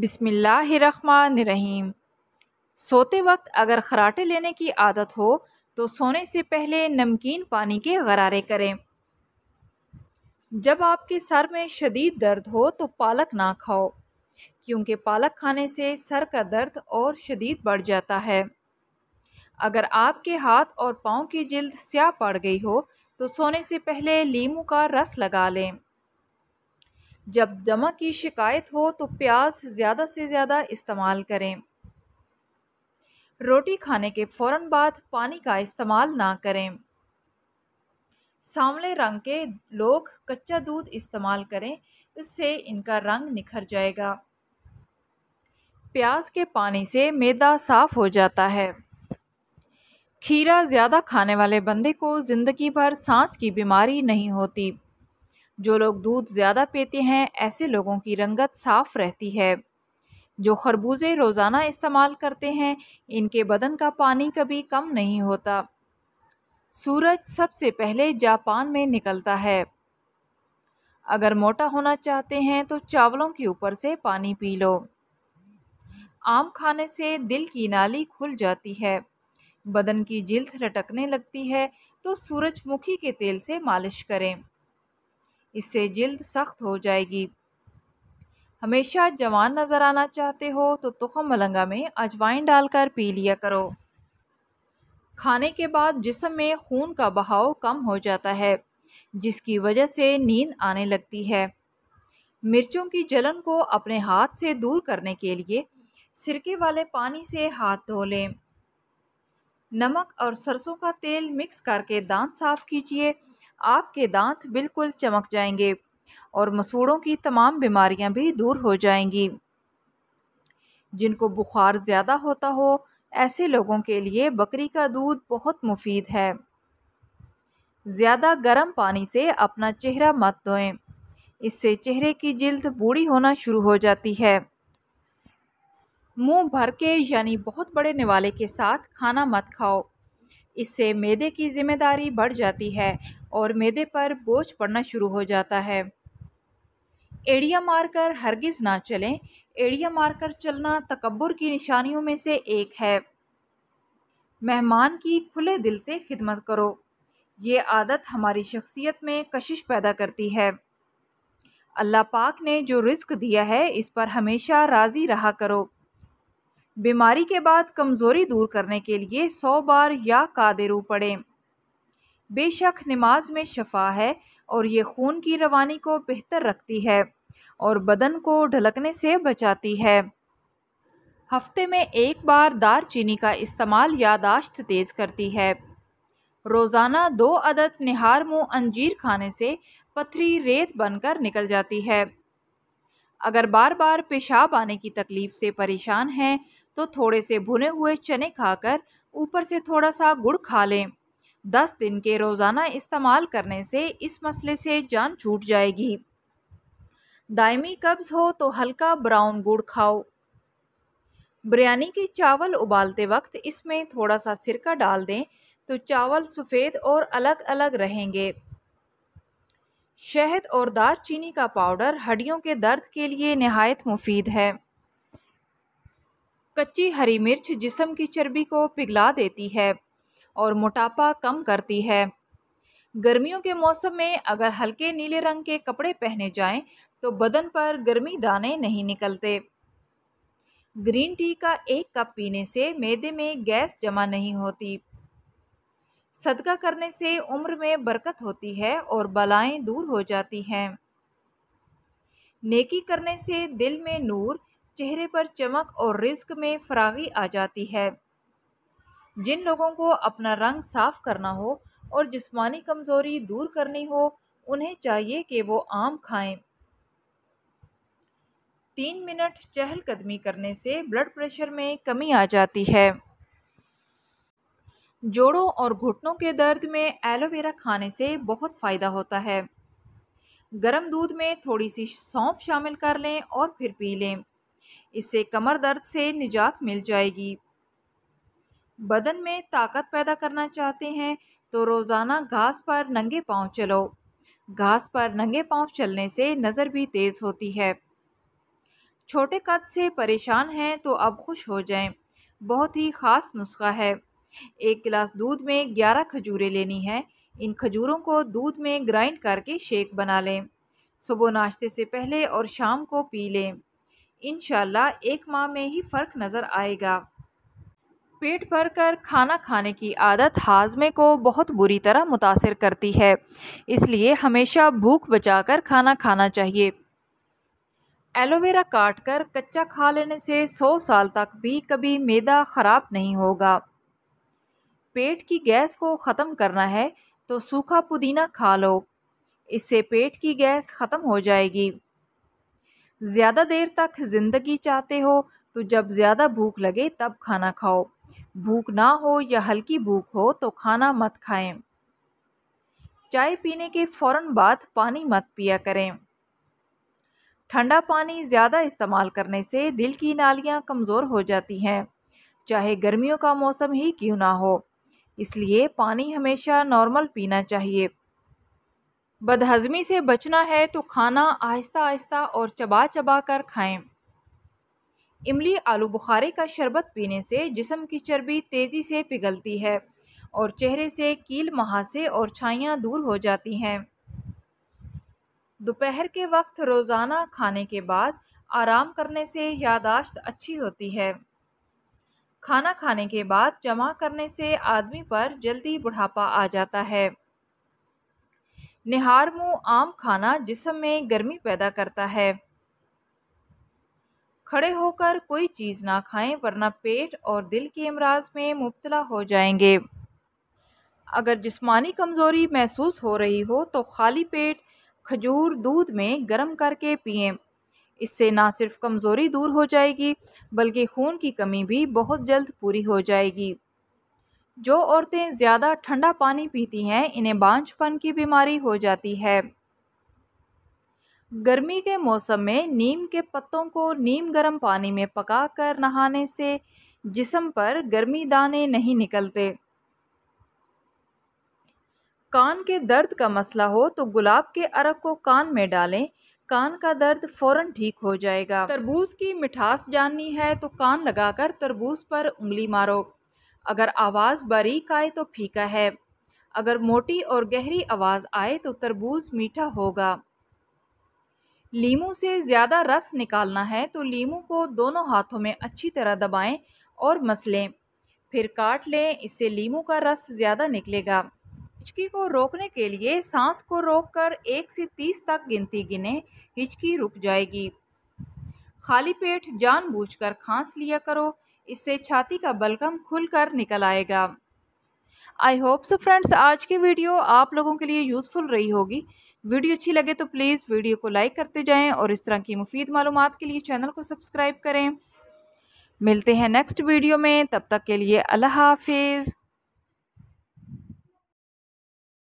बिसमीम सोते वक्त अगर खराटे लेने की आदत हो तो सोने से पहले नमकीन पानी के गरारे करें जब आपके सर में शदीद दर्द हो तो पालक ना खाओ क्योंकि पालक खाने से सर का दर्द और शदीद बढ़ जाता है अगर आपके हाथ और पाँव की जिल्द स्याह पड़ गई हो तो सोने से पहले लीमू का रस लगा लें जब दमा की शिकायत हो तो प्याज ज़्यादा से ज़्यादा इस्तेमाल करें रोटी खाने के फ़ौर बाद पानी का इस्तेमाल ना करें सांवले रंग के लोग कच्चा दूध इस्तेमाल करें इससे इनका रंग निखर जाएगा प्याज के पानी से मैदा साफ़ हो जाता है खीरा ज़्यादा खाने वाले बंदे को ज़िंदगी भर सांस की बीमारी नहीं होती जो लोग दूध ज़्यादा पीते हैं ऐसे लोगों की रंगत साफ रहती है जो खरबूजे रोज़ाना इस्तेमाल करते हैं इनके बदन का पानी कभी कम नहीं होता सूरज सबसे पहले जापान में निकलता है अगर मोटा होना चाहते हैं तो चावलों के ऊपर से पानी पी लो आम खाने से दिल की नाली खुल जाती है बदन की जिल्द लटकने लगती है तो सूरजमुखी के तेल से मालिश करें इससे जल्द सख्त हो जाएगी हमेशा जवान नज़र आना चाहते हो तो तुखम मलंगा में अजवाइन डालकर पी लिया करो खाने के बाद जिसम में खून का बहाव कम हो जाता है जिसकी वजह से नींद आने लगती है मिर्चों की जलन को अपने हाथ से दूर करने के लिए सिरके वाले पानी से हाथ धो लें नमक और सरसों का तेल मिक्स करके दांत साफ़ कीजिए आपके दांत बिल्कुल चमक जाएंगे और मसूड़ों की तमाम बीमारियां भी दूर हो जाएंगी जिनको बुखार ज़्यादा होता हो ऐसे लोगों के लिए बकरी का दूध बहुत मुफीद है ज़्यादा गर्म पानी से अपना चेहरा मत धोएं इससे चेहरे की जल्द बूढ़ी होना शुरू हो जाती है मुंह भर के यानी बहुत बड़े निवाले के साथ खाना मत खाओ इससे मैदे की जिम्मेदारी बढ़ जाती है और मैदे पर बोझ पड़ना शुरू हो जाता है एड़िया मारकर हरगिज़ ना चलें एड़िया मारकर चलना तकबर की निशानियों में से एक है मेहमान की खुले दिल से खिदमत करो ये आदत हमारी शख्सियत में कशिश पैदा करती है अल्लाह पाक ने जो रिस्क दिया है इस पर हमेशा राज़ी रहा करो बीमारी के बाद कमज़ोरी दूर करने के लिए सौ बार या कादेरू पड़ें बेशक नमाज में शफा है और ये खून की रवानी को बेहतर रखती है और बदन को ढलकने से बचाती है हफ्ते में एक बार दार चीनी का इस्तेमाल यादाश्त तेज़ करती है रोज़ाना दो अदद निहार मुँह अंजीर खाने से पथरी रेत बनकर निकल जाती है अगर बार बार पेशाब आने की तकलीफ़ से परेशान हैं तो थोड़े से भुने हुए चने खाकर ऊपर से थोड़ा सा गुड़ खा लें दस दिन के रोज़ाना इस्तेमाल करने से इस मसले से जान छूट जाएगी दायमी कब्ज़ हो तो हल्का ब्राउन गुड़ खाओ बिरयानी के चावल उबालते वक्त इसमें थोड़ा सा सिरका डाल दें तो चावल सफ़ेद और अलग अलग रहेंगे शहद और दार चीनी का पाउडर हड्डियों के दर्द के लिए नहायत मुफीद है कच्ची हरी मिर्च जिसम की चर्बी को पिघला देती है और मोटापा कम करती है गर्मियों के मौसम में अगर हल्के नीले रंग के कपड़े पहने जाएं तो बदन पर गर्मी दाने नहीं निकलते ग्रीन टी का एक कप पीने से मैदे में गैस जमा नहीं होती सदका करने से उम्र में बरकत होती है और बलाएं दूर हो जाती हैं नेकी करने से दिल में नूर चेहरे पर चमक और रिस्क में फरागी आ जाती है जिन लोगों को अपना रंग साफ करना हो और जिस्मानी कमज़ोरी दूर करनी हो उन्हें चाहिए कि वो आम खाएं तीन मिनट चहलकदमी करने से ब्लड प्रेशर में कमी आ जाती है जोड़ों और घुटनों के दर्द में एलोवेरा खाने से बहुत फ़ायदा होता है गर्म दूध में थोड़ी सी सौंफ शामिल कर लें और फिर पी लें इससे कमर दर्द से निजात मिल जाएगी बदन में ताकत पैदा करना चाहते हैं तो रोज़ाना घास पर नंगे पाँव चलो घास पर नंगे पाँव चलने से नज़र भी तेज़ होती है छोटे कद से परेशान हैं तो अब खुश हो जाएं। बहुत ही ख़ास नुस्खा है एक गिलास दूध में ग्यारह खजूरें लेनी है इन खजूरों को दूध में ग्राइंड करके शेक बना लें सुबह नाश्ते से पहले और शाम को पी लें इन एक माह में ही फ़र्क नज़र आएगा पेट भर कर खाना खाने की आदत हाजमे को बहुत बुरी तरह मुतासर करती है इसलिए हमेशा भूख बचाकर खाना खाना चाहिए एलोवेरा काट कर कच्चा खा लेने से 100 साल तक भी कभी मैदा ख़राब नहीं होगा पेट की गैस को ख़त्म करना है तो सूखा पुदीना खा लो इससे पेट की गैस ख़त्म हो जाएगी ज़्यादा देर तक ज़िंदगी चाहते हो तो जब ज़्यादा भूख लगे तब खाना खाओ भूख ना हो या हल्की भूख हो तो खाना मत खाएं चाय पीने के फ़ौर बाद पानी मत पिया करें ठंडा पानी ज़्यादा इस्तेमाल करने से दिल की नालियाँ कमज़ोर हो जाती हैं चाहे गर्मियों का मौसम ही क्यों ना हो इसलिए पानी हमेशा नॉर्मल पीना चाहिए बदहज़मी से बचना है तो खाना आहिस्ता आहिस्ता और चबा चबा कर खाएं इमली आलू बुखारे का शरबत पीने से जिसम की चर्बी तेज़ी से पिघलती है और चेहरे से कील महासे और छाइयाँ दूर हो जाती हैं दोपहर के वक्त रोज़ाना खाने के बाद आराम करने से यादाश्त अच्छी होती है खाना खाने के बाद जमा करने से आदमी पर जल्दी बुढ़ापा आ जाता है निहार मुँह आम खाना जिसम में गर्मी पैदा करता है खड़े होकर कोई चीज़ ना खाएं वरना पेट और दिल के अमराज में मुबतला हो जाएंगे अगर जिस्मानी कमज़ोरी महसूस हो रही हो तो खाली पेट खजूर दूध में गर्म करके पिएं इससे ना सिर्फ कमज़ोरी दूर हो जाएगी बल्कि खून की कमी भी बहुत जल्द पूरी हो जाएगी जो औरतें ज़्यादा ठंडा पानी पीती हैं इन्हें बांझपन की बीमारी हो जाती है गर्मी के मौसम में नीम के पत्तों को नीम गर्म पानी में पकाकर नहाने से जिसम पर गर्मी दाने नहीं निकलते कान के दर्द का मसला हो तो गुलाब के अरब को कान में डालें कान का दर्द फौरन ठीक हो जाएगा तरबूज की मिठास जाननी है तो कान लगाकर तरबूज पर उंगली मारो अगर आवाज़ बारीक आए तो फीका है अगर मोटी और गहरी आवाज़ आए तो तरबूज मीठा होगा लीमू से ज़्यादा रस निकालना है तो लीमू को दोनों हाथों में अच्छी तरह दबाएं और मसलें फिर काट लें इससे लीमू का रस ज़्यादा निकलेगा हिचकी को रोकने के लिए सांस को रोककर एक से तीस तक गिनती गिने हिचकी रुक जाएगी खाली पेट जानबूझकर खांस लिया करो इससे छाती का बलगम खुलकर निकल आएगा आई होप सो फ्रेंड्स आज की वीडियो आप लोगों के लिए यूज़फुल रही होगी वीडियो अच्छी लगे तो प्लीज़ वीडियो को लाइक करते जाएँ और इस तरह की मुफीद मालूम के लिए चैनल को सब्सक्राइब करें मिलते हैं नेक्स्ट वीडियो में तब तक के लिए अल्लाह हाफिज़